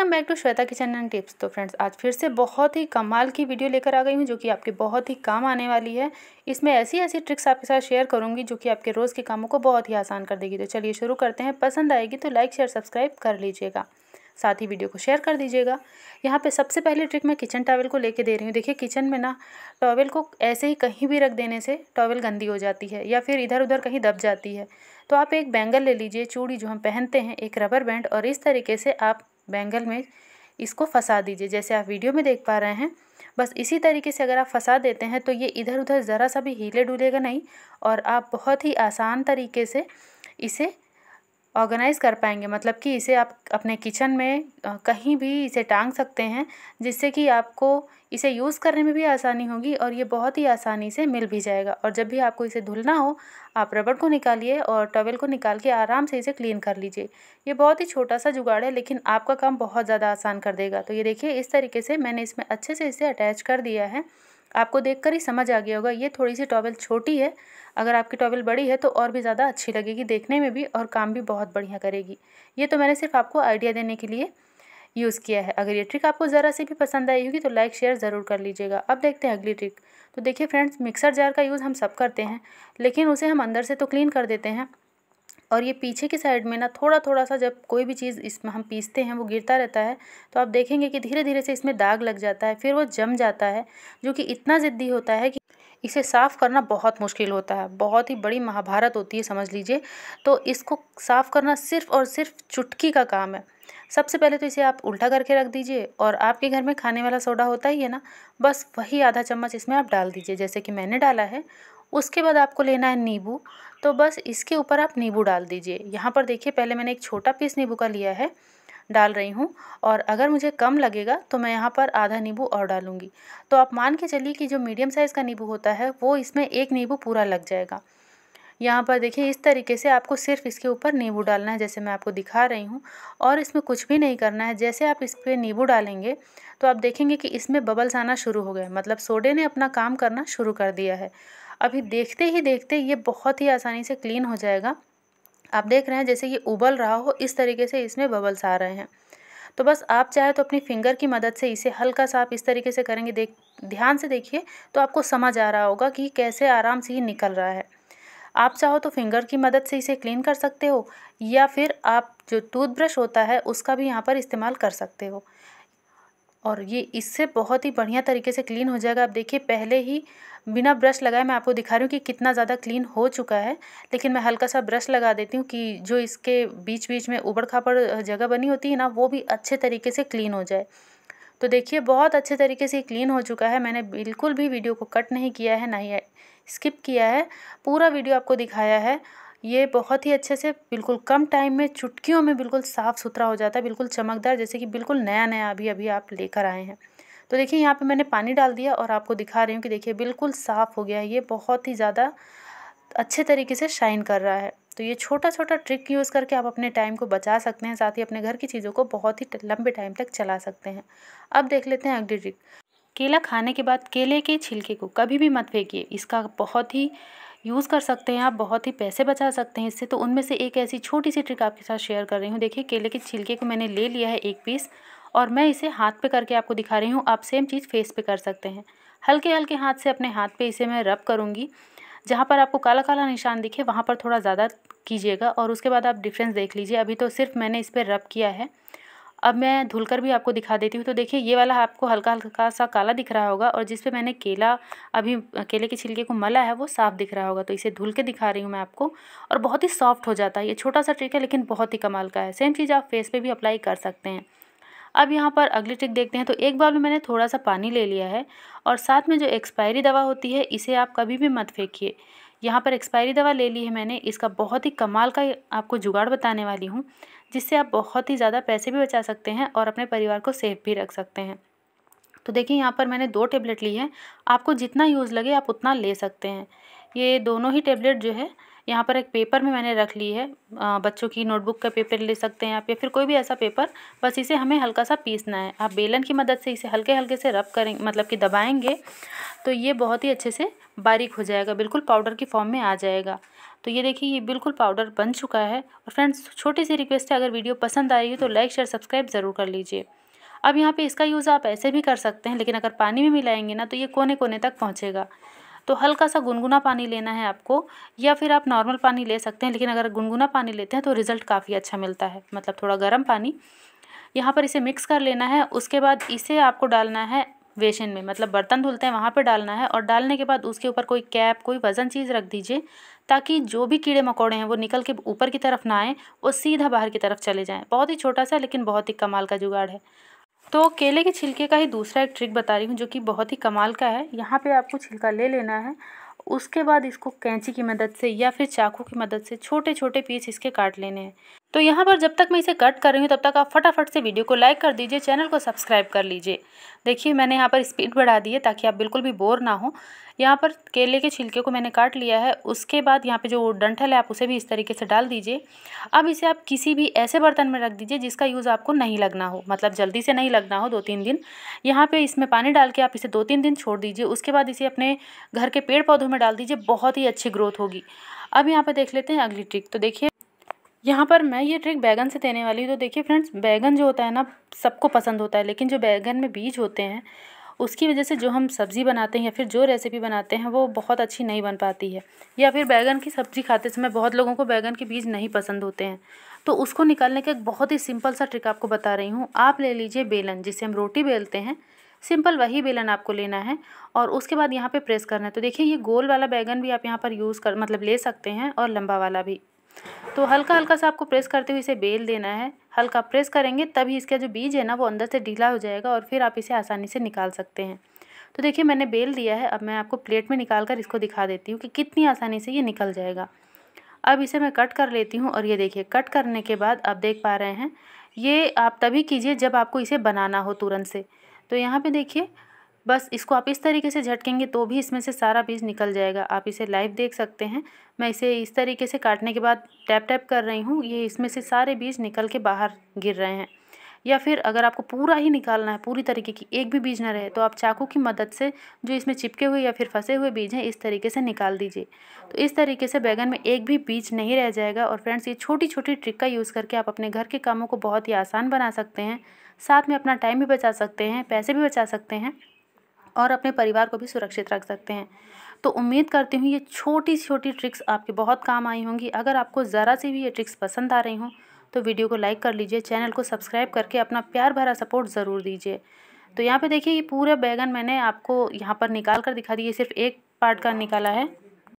welcome back to Shweta kitchen and tips तो friends आज फिर से बहुत ही कमाल की वीडियो लेकर आ गई हूँ जो कि आपके बहुत ही काम आने वाली है इसमें ऐसी ऐसी ट्रिक्स आपके साथ शेयर करूँगी जो कि आपके रोज़ के कामों को बहुत ही आसान कर देगी तो चलिए शुरू करते हैं पसंद आएगी तो लाइक शेयर सब्सक्राइब कर लीजिएगा साथ ही वीडियो को शेयर कर दीजिएगा यहाँ पे सबसे पहले ट्रिक मैं किचन टॉवल को लेके दे रही हूँ देखिए किचन में ना टॉवल को ऐसे ही कहीं भी रख देने से टॉवल गंदी हो जाती है या फिर इधर उधर कहीं दब जाती है तो आप एक बैंगल ले लीजिए चूड़ी जो हम पहनते हैं एक रबर बैंड और इस तरीके से आप बैंगल में इसको फंसा दीजिए जैसे आप वीडियो में देख पा रहे हैं बस इसी तरीके से अगर आप फंसा देते हैं तो ये इधर उधर ज़रा सा भी हीले डूलेगा नहीं और आप बहुत ही आसान तरीके से इसे ऑर्गेनाइज़ कर पाएंगे मतलब कि इसे आप अपने किचन में कहीं भी इसे टांग सकते हैं जिससे कि आपको इसे यूज़ करने में भी आसानी होगी और ये बहुत ही आसानी से मिल भी जाएगा और जब भी आपको इसे धुलना हो आप रबड़ को निकालिए और टॉवेल को निकाल के आराम से इसे क्लीन कर लीजिए ये बहुत ही छोटा सा जुगाड़ है लेकिन आपका काम बहुत ज़्यादा आसान कर देगा तो ये देखिए इस तरीके से मैंने इसमें अच्छे से इसे अटैच कर दिया है आपको देखकर ही समझ आ गया होगा ये थोड़ी सी टॉवेल छोटी है अगर आपकी टॉवेल बड़ी है तो और भी ज़्यादा अच्छी लगेगी देखने में भी और काम भी बहुत बढ़िया करेगी ये तो मैंने सिर्फ आपको आइडिया देने के लिए यूज़ किया है अगर ये ट्रिक आपको ज़रा से भी पसंद आई होगी तो लाइक शेयर ज़रूर कर लीजिएगा अब देखते हैं अगली ट्रिक तो देखिए फ्रेंड्स मिक्सर जार का यूज़ हम सब करते हैं लेकिन उसे हम अंदर से तो क्लीन कर देते हैं और ये पीछे की साइड में ना थोड़ा थोड़ा सा जब कोई भी चीज़ इसमें हम पीसते हैं वो गिरता रहता है तो आप देखेंगे कि धीरे धीरे से इसमें दाग लग जाता है फिर वो जम जाता है जो कि इतना ज़िद्दी होता है कि इसे साफ़ करना बहुत मुश्किल होता है बहुत ही बड़ी महाभारत होती है समझ लीजिए तो इसको साफ़ करना सिर्फ़ और सिर्फ चुटकी का काम है सबसे पहले तो इसे आप उल्टा करके रख दीजिए और आपके घर में खाने वाला सोडा होता ही है ना बस वही आधा चम्मच इसमें आप डाल दीजिए जैसे कि मैंने डाला है उसके बाद आपको लेना है नींबू तो बस इसके ऊपर आप नींबू डाल दीजिए यहाँ पर देखिए पहले मैंने एक छोटा पीस नींबू का लिया है डाल रही हूँ और अगर मुझे कम लगेगा तो मैं यहाँ पर आधा नींबू और डालूँगी तो आप मान के चलिए कि जो मीडियम साइज़ का नींबू होता है वो इसमें एक नींबू पूरा लग जाएगा यहाँ पर देखिए इस तरीके से आपको सिर्फ इसके ऊपर नींबू डालना है जैसे मैं आपको दिखा रही हूँ और इसमें कुछ भी नहीं करना है जैसे आप इस पर नींबू डालेंगे तो आप देखेंगे कि इसमें बबल्स आना शुरू हो गए मतलब सोडे ने अपना काम करना शुरू कर दिया है अभी देखते ही देखते ये बहुत ही आसानी से क्लीन हो जाएगा आप देख रहे हैं जैसे ये उबल रहा हो इस तरीके से इसमें बबल्स आ रहे हैं तो बस आप चाहे तो अपनी फिंगर की मदद से इसे हल्का सा आप इस तरीके से करेंगे देख ध्यान से देखिए तो आपको समझ आ रहा होगा कि कैसे आराम से ये निकल रहा है आप चाहो तो फिंगर की मदद से इसे क्लीन कर सकते हो या फिर आप जो टूथब्रश होता है उसका भी यहाँ पर इस्तेमाल कर सकते हो और ये इससे बहुत ही बढ़िया तरीके से क्लीन हो जाएगा आप देखिए पहले ही बिना ब्रश लगाए मैं आपको दिखा रही हूँ कि कितना ज़्यादा क्लीन हो चुका है लेकिन मैं हल्का सा ब्रश लगा देती हूँ कि जो इसके बीच बीच में उबड़ खापड़ जगह बनी होती है ना वो भी अच्छे तरीके से क्लीन हो जाए तो देखिए बहुत अच्छे तरीके से क्लीन हो चुका है मैंने बिल्कुल भी वीडियो को कट नहीं किया है ना ही स्किप किया है पूरा वीडियो आपको दिखाया है ये बहुत ही अच्छे से बिल्कुल कम टाइम में चुटकियों में बिल्कुल साफ़ सुथरा हो जाता है बिल्कुल चमकदार जैसे कि बिल्कुल नया नया अभी अभी आप लेकर आए हैं तो देखिए यहाँ पे मैंने पानी डाल दिया और आपको दिखा रही हूँ कि देखिए बिल्कुल साफ़ हो गया है ये बहुत ही ज़्यादा अच्छे तरीके से शाइन कर रहा है तो ये छोटा छोटा ट्रिक यूज़ करके आप अपने टाइम को बचा सकते हैं साथ ही अपने घर की चीज़ों को बहुत ही लंबे टाइम तक चला सकते हैं अब देख लेते हैं अगली ट्रिक केला खाने के बाद केले के छिलके को कभी भी मत फेंकिए इसका बहुत ही यूज़ कर सकते हैं आप बहुत ही पैसे बचा सकते हैं इससे तो उनमें से एक ऐसी छोटी सी ट्रिक आपके साथ शेयर कर रही हूँ देखिए केले के छिलके को मैंने ले लिया है एक पीस और मैं इसे हाथ पे करके आपको दिखा रही हूँ आप सेम चीज़ फेस पे कर सकते हैं हल्के हल्के हाथ से अपने हाथ पे इसे मैं रब करूँगी जहाँ पर आपको काला काला निशान दिखे वहाँ पर थोड़ा ज़्यादा कीजिएगा और उसके बाद आप डिफ्रेंस देख लीजिए अभी तो सिर्फ मैंने इस पर रब किया है अब मैं धुल कर भी आपको दिखा देती हूँ तो देखिए ये वाला आपको हल्का हल्का सा काला दिख रहा होगा और जिस पे मैंने केला अभी केले के छिलके को मला है वो साफ दिख रहा होगा तो इसे धुल के दिखा रही हूँ मैं आपको और बहुत ही सॉफ्ट हो जाता है ये छोटा सा ट्रिक है लेकिन बहुत ही कमाल का है सेम चीज़ आप फेस पर भी अप्लाई कर सकते हैं अब यहाँ पर अगली ट्रिक देखते हैं तो एक बार में मैंने थोड़ा सा पानी ले लिया है और साथ में जो एक्सपायरी दवा होती है इसे आप कभी भी मत फेंकिए यहाँ पर एक्सपायरी दवा ले ली है मैंने इसका बहुत ही कमाल का आपको जुगाड़ बताने वाली हूँ जिससे आप बहुत ही ज़्यादा पैसे भी बचा सकते हैं और अपने परिवार को सेफ भी रख सकते हैं तो देखिए यहाँ पर मैंने दो टेबलेट ली है आपको जितना यूज़ लगे आप उतना ले सकते हैं ये दोनों ही टेबलेट जो है यहाँ पर एक पेपर में मैंने रख ली है बच्चों की नोटबुक का पेपर ले सकते हैं आप या फिर कोई भी ऐसा पेपर बस इसे हमें हल्का सा पीसना है आप बेलन की मदद से इसे हल्के हल्के से रब करें मतलब कि दबाएंगे तो ये बहुत ही अच्छे से बारीक हो जाएगा बिल्कुल पाउडर की फॉर्म में आ जाएगा तो ये देखिए ये बिल्कुल पाउडर बन चुका है और फ्रेंड्स छोटी सी रिक्वेस्ट है अगर वीडियो पसंद आई तो लाइक शेयर सब्सक्राइब ज़रूर कर लीजिए अब यहाँ पे इसका यूज़ आप ऐसे भी कर सकते हैं लेकिन अगर पानी में मिलाएंगे ना तो ये कोने कोने तक पहुँचेगा तो हल्का सा गुनगुना पानी लेना है आपको या फिर आप नॉर्मल पानी ले सकते हैं लेकिन अगर गुनगुना पानी लेते हैं तो रिज़ल्ट काफ़ी अच्छा मिलता है मतलब थोड़ा गर्म पानी यहाँ पर इसे मिक्स कर लेना है उसके बाद इसे आपको डालना है बेसिन में मतलब बर्तन धुलते हैं वहाँ पर डालना है और डालने के बाद उसके ऊपर कोई कैप कोई वज़न चीज़ रख दीजिए ताकि जो भी कीड़े मकोड़े हैं वो निकल के ऊपर की तरफ ना आएँ और सीधा बाहर की तरफ चले जाएँ बहुत ही छोटा सा लेकिन बहुत ही कमाल का जुगाड़ है तो केले के छिलके का ही दूसरा एक ट्रिक बता रही हूँ जो कि बहुत ही कमाल का है यहाँ पे आपको छिलका ले लेना है उसके बाद इसको कैंची की मदद से या फिर चाकू की मदद से छोटे छोटे पीस इसके काट लेने हैं तो यहाँ पर जब तक मैं इसे कट कर रही हूँ तब तक आप फटाफट से वीडियो को लाइक कर दीजिए चैनल को सब्सक्राइब कर लीजिए देखिए मैंने यहाँ पर स्पीड बढ़ा दी है ताकि आप बिल्कुल भी बोर ना हो यहाँ पर केले के छिलके को मैंने काट लिया है उसके बाद यहाँ पे जो डंठल है आप उसे भी इस तरीके से डाल दीजिए अब इसे आप किसी भी ऐसे बर्तन में रख दीजिए जिसका यूज़ आपको नहीं लगना हो मतलब जल्दी से नहीं लगना हो दो तीन दिन यहाँ पर इसमें पानी डाल के आप इसे दो तीन दिन छोड़ दीजिए उसके बाद इसे अपने घर के पेड़ पौधों में डाल दीजिए बहुत ही अच्छी ग्रोथ होगी अब यहाँ पर देख लेते हैं अगली ट्रिक तो देखिए यहाँ पर मैं ये ट्रिक बैगन से देने वाली हूँ तो देखिए फ्रेंड्स बैगन जो होता है ना सबको पसंद होता है लेकिन जो बैगन में बीज होते हैं उसकी वजह से जो हम सब्ज़ी बनाते हैं या फिर जो रेसिपी बनाते हैं वो बहुत अच्छी नहीं बन पाती है या फिर बैगन की सब्ज़ी खाते समय बहुत लोगों को बैगन के बीज नहीं पसंद होते हैं तो उसको निकालने का एक बहुत ही सिंपल सा ट्रिक आपको बता रही हूँ आप ले लीजिए बेलन जिसे हम रोटी बेलते हैं सिंपल वही बेलन आपको लेना है और उसके बाद यहाँ पे प्रेस करना है तो देखिए ये गोल वाला बैगन भी आप यहाँ पर यूज़ कर मतलब ले सकते हैं और लंबा वाला भी तो हल्का हल्का सा आपको प्रेस करते हुए इसे बेल देना है हल्का प्रेस करेंगे तभी इसका जो बीज है ना वो अंदर से ढीला हो जाएगा और फिर आप इसे आसानी से निकाल सकते हैं तो देखिए मैंने बेल दिया है अब मैं आपको प्लेट में निकाल कर इसको दिखा देती हूँ कि कितनी आसानी से ये निकल जाएगा अब इसे मैं कट कर लेती हूँ और ये देखिए कट करने के बाद आप देख पा रहे हैं ये आप तभी कीजिए जब आपको इसे बनाना हो तुरंत से तो यहाँ पे देखिए बस इसको आप इस तरीके से झटकेंगे तो भी इसमें से सारा बीज निकल जाएगा आप इसे लाइव देख सकते हैं मैं इसे इस तरीके से काटने के बाद टैप टैप कर रही हूँ ये इसमें से सारे बीज निकल के बाहर गिर रहे हैं या फिर अगर आपको पूरा ही निकालना है पूरी तरीके की एक भी बीज ना रहे तो आप चाकू की मदद से जो इसमें चिपके हुए या फिर फंसे हुए बीज हैं इस तरीके से निकाल दीजिए तो इस तरीके से बैगन में एक भी बीज नहीं रह जाएगा और फ्रेंड्स ये छोटी छोटी ट्रिक का यूज़ करके आप अपने घर के कामों को बहुत ही आसान बना सकते हैं साथ में अपना टाइम भी बचा सकते हैं पैसे भी बचा सकते हैं और अपने परिवार को भी सुरक्षित रख सकते हैं तो उम्मीद करती हूँ ये छोटी छोटी ट्रिक्स आपके बहुत काम आई होंगी अगर आपको ज़रा सी भी ये ट्रिक्स पसंद आ रही हों तो वीडियो को लाइक कर लीजिए चैनल को सब्सक्राइब करके अपना प्यार भरा सपोर्ट ज़रूर दीजिए तो यहाँ पे देखिए ये पूरा बैगन मैंने आपको यहाँ पर निकाल कर दिखा दिए सिर्फ एक पार्ट का निकाला है